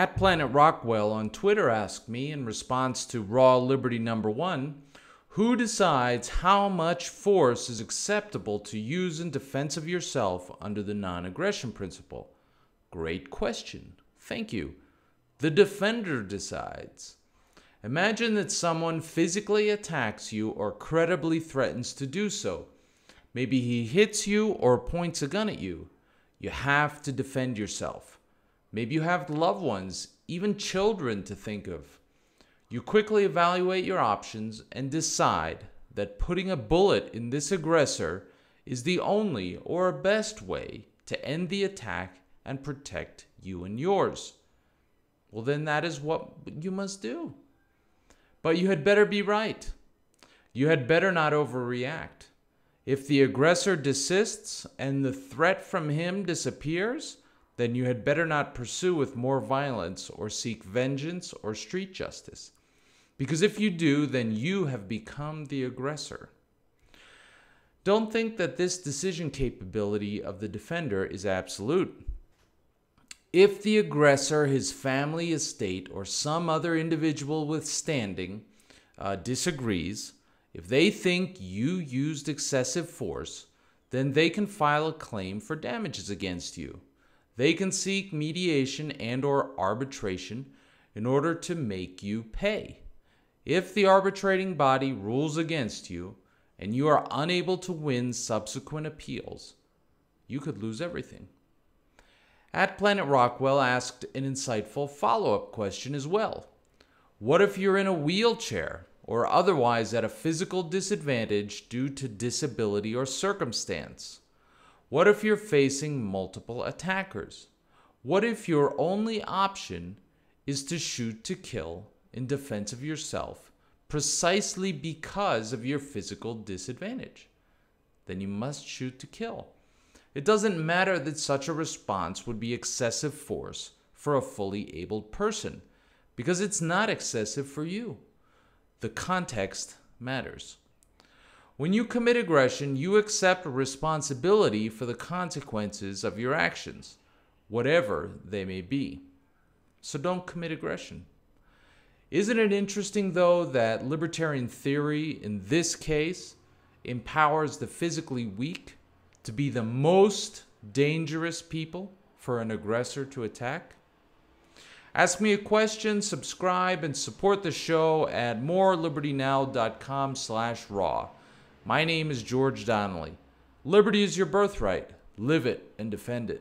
At Planet Rockwell on Twitter asked me in response to Raw Liberty number one, who decides how much force is acceptable to use in defense of yourself under the non aggression principle? Great question. Thank you. The defender decides. Imagine that someone physically attacks you or credibly threatens to do so. Maybe he hits you or points a gun at you. You have to defend yourself. Maybe you have loved ones, even children to think of. You quickly evaluate your options and decide that putting a bullet in this aggressor is the only or best way to end the attack and protect you and yours. Well, then that is what you must do. But you had better be right. You had better not overreact. If the aggressor desists and the threat from him disappears, then you had better not pursue with more violence or seek vengeance or street justice. Because if you do, then you have become the aggressor. Don't think that this decision capability of the defender is absolute. If the aggressor, his family, estate, or some other individual with standing uh, disagrees, if they think you used excessive force, then they can file a claim for damages against you. They can seek mediation and or arbitration in order to make you pay. If the arbitrating body rules against you and you are unable to win subsequent appeals, you could lose everything. At Planet Rockwell asked an insightful follow up question as well. What if you're in a wheelchair or otherwise at a physical disadvantage due to disability or circumstance? What if you're facing multiple attackers? What if your only option is to shoot to kill in defense of yourself precisely because of your physical disadvantage? Then you must shoot to kill. It doesn't matter that such a response would be excessive force for a fully abled person because it's not excessive for you. The context matters. When you commit aggression, you accept responsibility for the consequences of your actions, whatever they may be. So don't commit aggression. Isn't it interesting, though, that libertarian theory in this case empowers the physically weak to be the most dangerous people for an aggressor to attack? Ask me a question, subscribe, and support the show at morelibertynow.com slash raw. My name is George Donnelly. Liberty is your birthright. Live it and defend it.